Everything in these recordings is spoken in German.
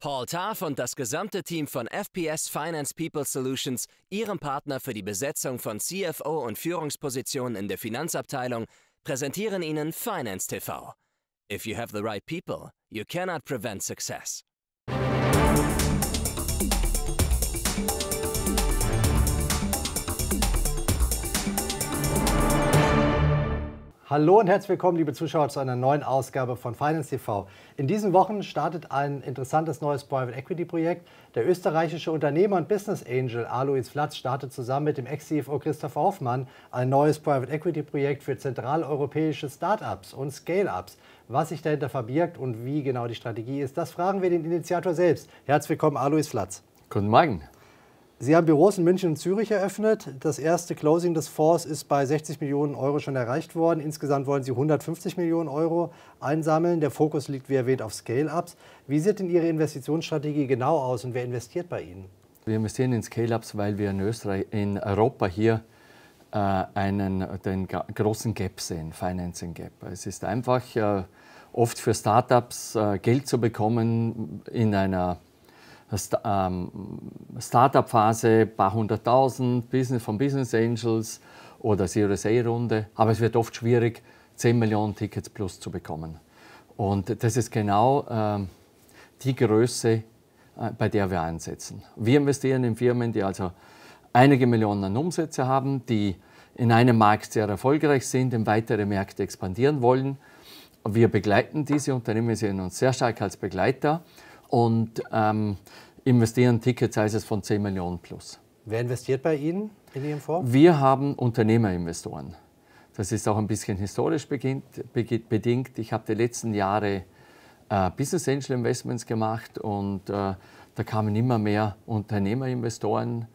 Paul Tarf und das gesamte Team von FPS Finance People Solutions, ihrem Partner für die Besetzung von CFO und Führungspositionen in der Finanzabteilung, präsentieren Ihnen Finance TV. If you have the right people, you cannot prevent success. Hallo und herzlich willkommen, liebe Zuschauer, zu einer neuen Ausgabe von Finance TV. In diesen Wochen startet ein interessantes neues Private Equity Projekt. Der österreichische Unternehmer und Business Angel Alois Flatz startet zusammen mit dem Ex-CFO Christopher Hoffmann ein neues Private Equity Projekt für zentraleuropäische Startups und Scale-Ups. Was sich dahinter verbirgt und wie genau die Strategie ist, das fragen wir den Initiator selbst. Herzlich willkommen, Alois Flatz. Guten Morgen. Sie haben Büros in München und Zürich eröffnet. Das erste Closing des Fonds ist bei 60 Millionen Euro schon erreicht worden. Insgesamt wollen Sie 150 Millionen Euro einsammeln. Der Fokus liegt, wie erwähnt, auf Scale-Ups. Wie sieht denn Ihre Investitionsstrategie genau aus und wer investiert bei Ihnen? Wir investieren in Scale-Ups, weil wir in, Österreich, in Europa hier äh, einen, den großen Gap sehen, Financing Gap. Es ist einfach, äh, oft für Startups äh, Geld zu bekommen in einer ähm, Startup-Phase, paar hunderttausend, Business, von Business Angels oder Series A-Runde. Aber es wird oft schwierig, 10 Millionen Tickets plus zu bekommen. Und das ist genau äh, die Größe, äh, bei der wir einsetzen. Wir investieren in Firmen, die also einige Millionen an Umsätze haben, die in einem Markt sehr erfolgreich sind, in weitere Märkte expandieren wollen. Wir begleiten diese Unternehmen, sehen uns sehr stark als Begleiter und ähm, investieren Ticketsizes von 10 Millionen plus. Wer investiert bei Ihnen in Ihrem Fonds? Wir haben Unternehmerinvestoren. Das ist auch ein bisschen historisch bedingt. Ich habe die letzten Jahre äh, Business Angel Investments gemacht und äh, da kamen immer mehr Unternehmerinvestoren,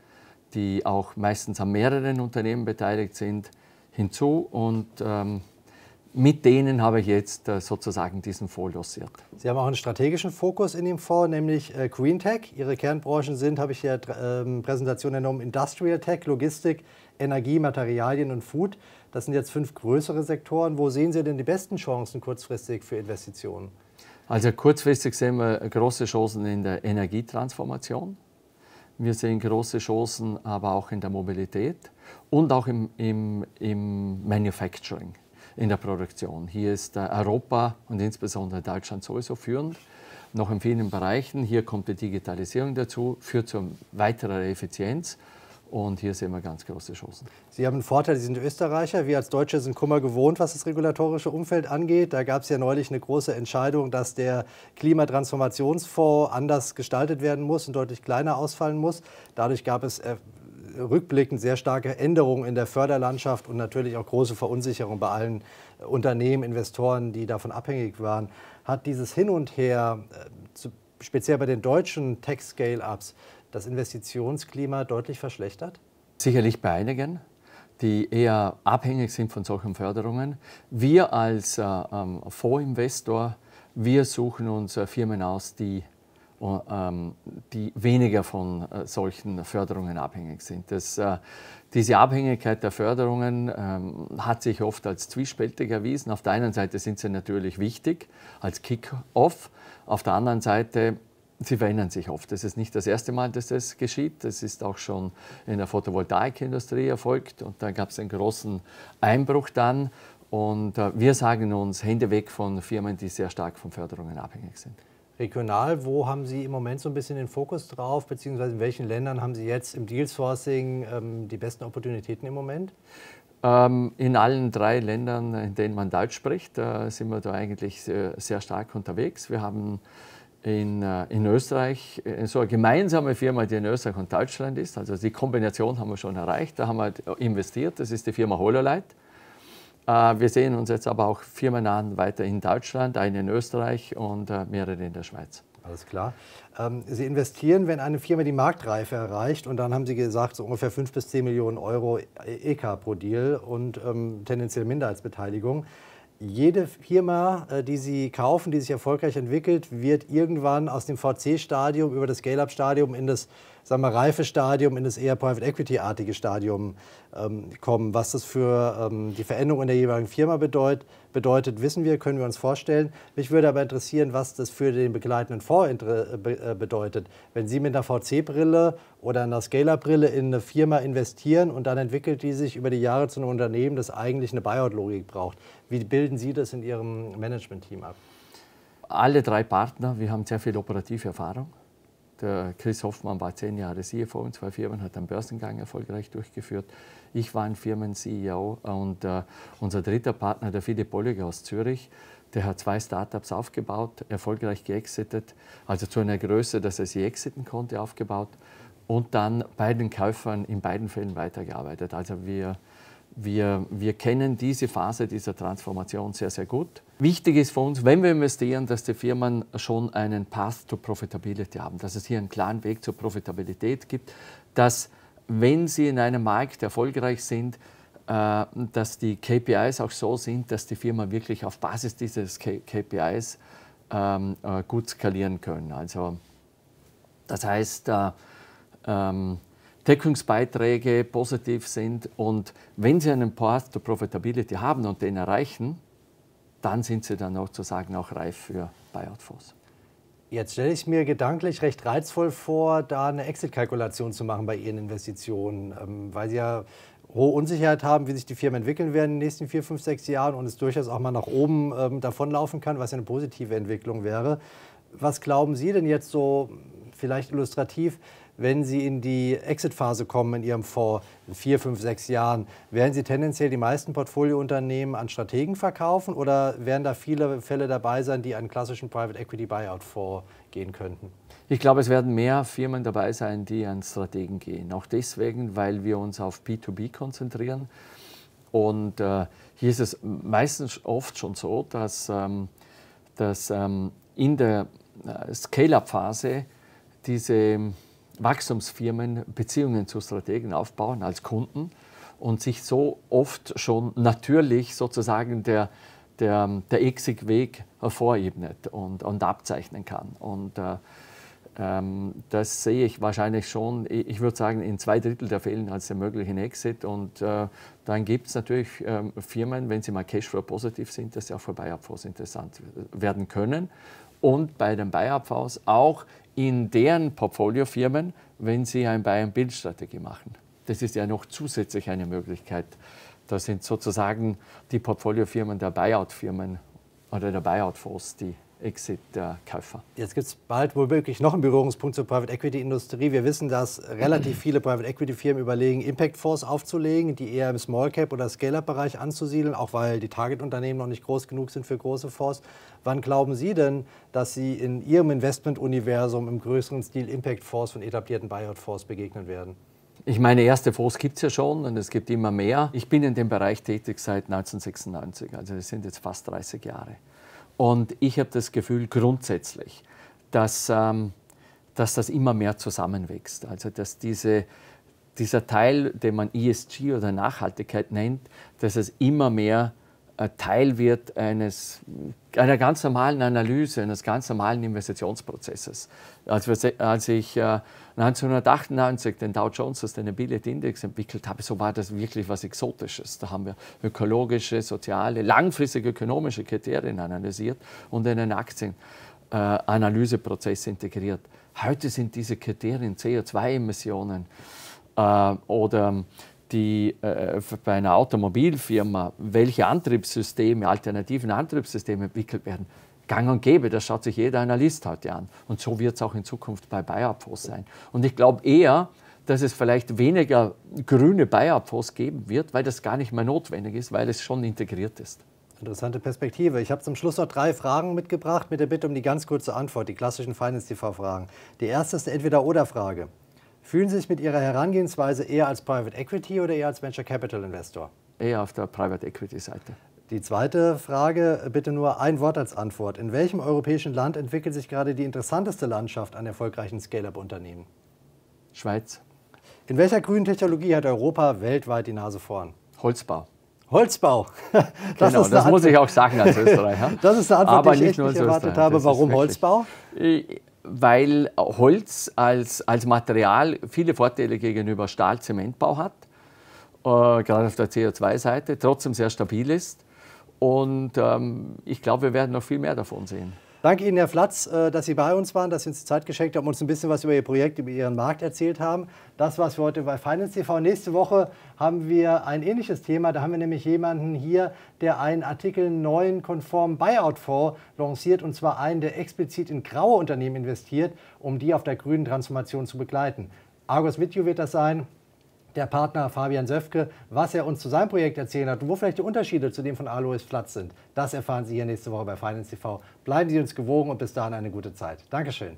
die auch meistens an mehreren Unternehmen beteiligt sind, hinzu. Und ähm, mit denen habe ich jetzt äh, sozusagen diesen Fonds losiert. Sie haben auch einen strategischen Fokus in dem Fonds, nämlich äh, Green Tech. Ihre Kernbranchen sind, habe ich hier ähm, Präsentation entnommen, Industrial Tech, Logistik, Energie, Materialien und Food. Das sind jetzt fünf größere Sektoren. Wo sehen Sie denn die besten Chancen kurzfristig für Investitionen? Also kurzfristig sehen wir äh, große Chancen in der Energietransformation. Wir sehen große Chancen aber auch in der Mobilität und auch im, im, im Manufacturing in der Produktion. Hier ist äh, Europa und insbesondere Deutschland sowieso führend, noch in vielen Bereichen. Hier kommt die Digitalisierung dazu, führt zu weiterer Effizienz. Und hier sehen wir ganz große Chancen. Sie haben einen Vorteil, Sie sind Österreicher. Wir als Deutsche sind Kummer gewohnt, was das regulatorische Umfeld angeht. Da gab es ja neulich eine große Entscheidung, dass der Klimatransformationsfonds anders gestaltet werden muss und deutlich kleiner ausfallen muss. Dadurch gab es äh, rückblickend sehr starke Änderungen in der Förderlandschaft und natürlich auch große Verunsicherung bei allen äh, Unternehmen, Investoren, die davon abhängig waren. Hat dieses Hin und Her, äh, speziell bei den deutschen Tech-Scale-Ups, das Investitionsklima deutlich verschlechtert? Sicherlich bei einigen die eher abhängig sind von solchen Förderungen. Wir als äh, ähm, Fondsinvestor, wir suchen uns äh, Firmen aus, die ähm, die weniger von äh, solchen Förderungen abhängig sind. Das, äh, diese Abhängigkeit der Förderungen ähm, hat sich oft als zwiespältig erwiesen. Auf der einen Seite sind sie natürlich wichtig als Kick-off, auf der anderen Seite Sie verändern sich oft. Das ist nicht das erste Mal, dass das geschieht. Das ist auch schon in der Photovoltaikindustrie erfolgt und da gab es einen großen Einbruch dann. Und äh, wir sagen uns Hände weg von Firmen, die sehr stark von Förderungen abhängig sind. Regional, wo haben Sie im Moment so ein bisschen den Fokus drauf, beziehungsweise in welchen Ländern haben Sie jetzt im Dealsourcing ähm, die besten Opportunitäten im Moment? Ähm, in allen drei Ländern, in denen man Deutsch spricht, äh, sind wir da eigentlich sehr, sehr, stark unterwegs. Wir haben in, äh, in Österreich äh, so eine gemeinsame Firma, die in Österreich und Deutschland ist. Also die Kombination haben wir schon erreicht. Da haben wir investiert. Das ist die Firma Hololite. Äh, wir sehen uns jetzt aber auch Firmen an, weiter in Deutschland, eine in Österreich und äh, mehrere in der Schweiz. Alles klar. Ähm, Sie investieren, wenn eine Firma die Marktreife erreicht und dann haben Sie gesagt, so ungefähr 5 bis 10 Millionen Euro EK pro Deal und ähm, tendenziell Minderheitsbeteiligung. Jede Firma, äh, die Sie kaufen, die sich erfolgreich entwickelt, wird irgendwann aus dem VC-Stadium über das Scale-Up-Stadium in das sagen wir, reife Stadium, in das eher Private Equity-artige Stadium ähm, kommen. Was das für ähm, die Veränderung in der jeweiligen Firma bedeut, bedeutet, wissen wir, können wir uns vorstellen. Mich würde aber interessieren, was das für den begleitenden Fonds äh, äh, bedeutet. Wenn Sie mit einer VC-Brille oder einer Scaler-Brille in eine Firma investieren und dann entwickelt die sich über die Jahre zu einem Unternehmen, das eigentlich eine Buyout-Logik braucht. Wie bilden Sie das in Ihrem Management-Team ab? Alle drei Partner, wir haben sehr viel operative Erfahrung. Der Chris Hoffmann war zehn Jahre CFO in zwei Firmen, hat einen Börsengang erfolgreich durchgeführt. Ich war ein Firmen-CEO und äh, unser dritter Partner, der Fide Bollig aus Zürich, der hat zwei Startups aufgebaut, erfolgreich geexitet, also zu einer Größe, dass er sie exiten konnte, aufgebaut und dann bei den Käufern in beiden Fällen weitergearbeitet. Also wir wir, wir kennen diese Phase dieser Transformation sehr, sehr gut. Wichtig ist für uns, wenn wir investieren, dass die Firmen schon einen Path to Profitability haben, dass es hier einen klaren Weg zur Profitabilität gibt, dass wenn sie in einem Markt erfolgreich sind, äh, dass die KPIs auch so sind, dass die Firma wirklich auf Basis dieses KPIs ähm, äh, gut skalieren können. Also das heißt, äh, ähm, Deckungsbeiträge positiv sind. Und wenn Sie einen Path to Profitability haben und den erreichen, dann sind Sie dann auch zu auch reif für Buyout-Fonds. Jetzt stelle ich mir gedanklich recht reizvoll vor, da eine Exit-Kalkulation zu machen bei Ihren Investitionen, ähm, weil Sie ja hohe Unsicherheit haben, wie sich die Firmen entwickeln werden in den nächsten vier, fünf, sechs Jahren und es durchaus auch mal nach oben ähm, davonlaufen kann, was ja eine positive Entwicklung wäre. Was glauben Sie denn jetzt so vielleicht illustrativ, wenn Sie in die Exit-Phase kommen in Ihrem Fonds, in vier, fünf, sechs Jahren, werden Sie tendenziell die meisten Portfoliounternehmen an Strategen verkaufen oder werden da viele Fälle dabei sein, die an klassischen Private Equity Buyout-Fonds gehen könnten? Ich glaube, es werden mehr Firmen dabei sein, die an Strategen gehen. Auch deswegen, weil wir uns auf B2B konzentrieren. Und äh, hier ist es meistens oft schon so, dass, ähm, dass ähm, in der äh, Scale-up-Phase diese Wachstumsfirmen Beziehungen zu Strategen aufbauen als Kunden und sich so oft schon natürlich sozusagen der, der, der Exit-Weg hervorebnet und, und abzeichnen kann. Und äh, ähm, das sehe ich wahrscheinlich schon, ich würde sagen, in zwei Drittel der Fällen als den möglichen Exit. Und äh, dann gibt es natürlich ähm, Firmen, wenn sie mal Cashflow-positiv sind, dass sie auch für Buy-Up-Fonds interessant werden können. Und bei den Buy-Up-Fonds auch in deren Portfoliofirmen, wenn sie eine Buy-and-Build-Strategie machen. Das ist ja noch zusätzlich eine Möglichkeit. Da sind sozusagen die Portfoliofirmen der Buyout-Firmen oder der Buyout-Fonds, die Exit-Käufer. Jetzt gibt es bald womöglich noch einen Berührungspunkt zur Private Equity-Industrie. Wir wissen, dass relativ viele Private Equity-Firmen überlegen, Impact Force aufzulegen, die eher im Small Cap- oder Scale-Up-Bereich anzusiedeln, auch weil die Target-Unternehmen noch nicht groß genug sind für große Force. Wann glauben Sie denn, dass Sie in Ihrem Investment-Universum im größeren Stil Impact Force und etablierten buyout Force begegnen werden? Ich meine, erste Fonds gibt es ja schon und es gibt immer mehr. Ich bin in dem Bereich tätig seit 1996, also es sind jetzt fast 30 Jahre. Und ich habe das Gefühl grundsätzlich, dass, ähm, dass das immer mehr zusammenwächst. Also dass diese, dieser Teil, den man ESG oder Nachhaltigkeit nennt, dass es immer mehr Teil wird eines, einer ganz normalen Analyse, eines ganz normalen Investitionsprozesses. Als, wir, als ich 1998 äh, den Dow Jones Sustainability Index entwickelt habe, so war das wirklich was Exotisches. Da haben wir ökologische, soziale, langfristige ökonomische Kriterien analysiert und in einen Aktienanalyseprozess äh, integriert. Heute sind diese Kriterien CO2-Emissionen äh, oder die äh, bei einer Automobilfirma, welche Antriebssysteme, alternativen Antriebssysteme entwickelt werden, gang und gäbe. Das schaut sich jeder Analyst heute an. Und so wird es auch in Zukunft bei Bayerpfos sein. Und ich glaube eher, dass es vielleicht weniger grüne Bayerpfos geben wird, weil das gar nicht mehr notwendig ist, weil es schon integriert ist. Interessante Perspektive. Ich habe zum Schluss noch drei Fragen mitgebracht mit der Bitte um die ganz kurze Antwort, die klassischen Finance-TV-Fragen. Die erste ist eine Entweder-Oder-Frage. Fühlen Sie sich mit Ihrer Herangehensweise eher als Private Equity oder eher als Venture Capital Investor? Eher auf der Private Equity Seite. Die zweite Frage, äh, bitte nur ein Wort als Antwort. In welchem europäischen Land entwickelt sich gerade die interessanteste Landschaft an erfolgreichen Scale-up-Unternehmen? Schweiz. In welcher grünen Technologie hat Europa weltweit die Nase vorn? Holzbau. Holzbau. Das genau, das Antwort. muss ich auch sagen als Österreicher. das ist eine Antwort, Aber die ich nicht nur nicht erwartet habe. Das Warum Holzbau? Ich weil Holz als, als Material viele Vorteile gegenüber Stahl-Zementbau hat, äh, gerade auf der CO2-Seite, trotzdem sehr stabil ist. Und ähm, ich glaube, wir werden noch viel mehr davon sehen. Danke Ihnen, Herr Flatz, äh, dass Sie bei uns waren, dass Sie uns Zeit geschenkt haben, und uns ein bisschen was über Ihr Projekt, über Ihren Markt erzählt haben. Das war es für heute bei Finance TV. Nächste Woche haben wir ein ähnliches Thema. Da haben wir nämlich jemanden hier, der einen Artikel 9 konform Buyout-Fonds lanciert, und zwar einen, der explizit in graue Unternehmen investiert, um die auf der grünen Transformation zu begleiten. Argus Mitju wird das sein der Partner Fabian Söfke, was er uns zu seinem Projekt erzählen hat und wo vielleicht die Unterschiede zu dem von Alois Platz sind. Das erfahren Sie hier nächste Woche bei Finance TV. Bleiben Sie uns gewogen und bis dahin eine gute Zeit. Dankeschön.